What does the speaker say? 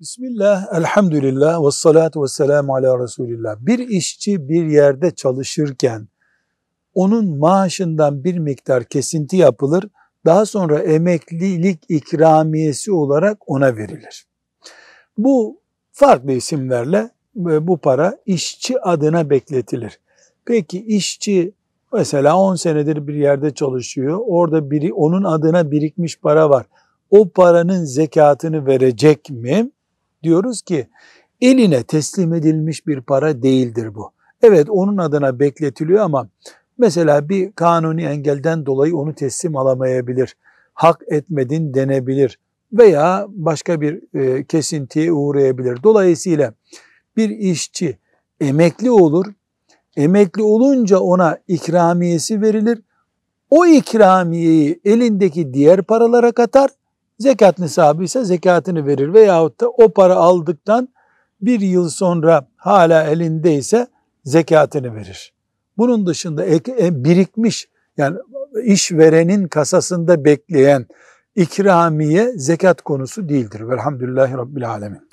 Bismillah, elhamdülillah ve salatu ve selamu ala Resulillah. Bir işçi bir yerde çalışırken onun maaşından bir miktar kesinti yapılır. Daha sonra emeklilik ikramiyesi olarak ona verilir. Bu farklı isimlerle e, bu para işçi adına bekletilir. Peki işçi mesela 10 senedir bir yerde çalışıyor. Orada biri onun adına birikmiş para var. O paranın zekatını verecek mi? diyoruz ki eline teslim edilmiş bir para değildir bu. Evet onun adına bekletiliyor ama mesela bir kanuni engelden dolayı onu teslim alamayabilir. Hak etmedin denebilir veya başka bir e, kesintiye uğrayabilir. Dolayısıyla bir işçi emekli olur. Emekli olunca ona ikramiyesi verilir. O ikramiyeyi elindeki diğer paralara katar Zekat nisabı ise zekatını verir veyahut da o para aldıktan bir yıl sonra hala elindeyse zekatını verir. Bunun dışında e, birikmiş yani işverenin kasasında bekleyen ikramiye zekat konusu değildir. Velhamdülillahi Rabbil Alemin.